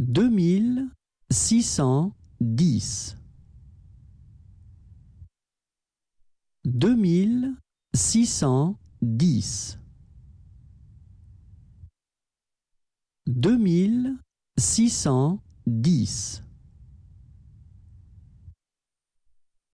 deux mille six cent dix. Deux mille six cent dix. Deux mille six cent dix.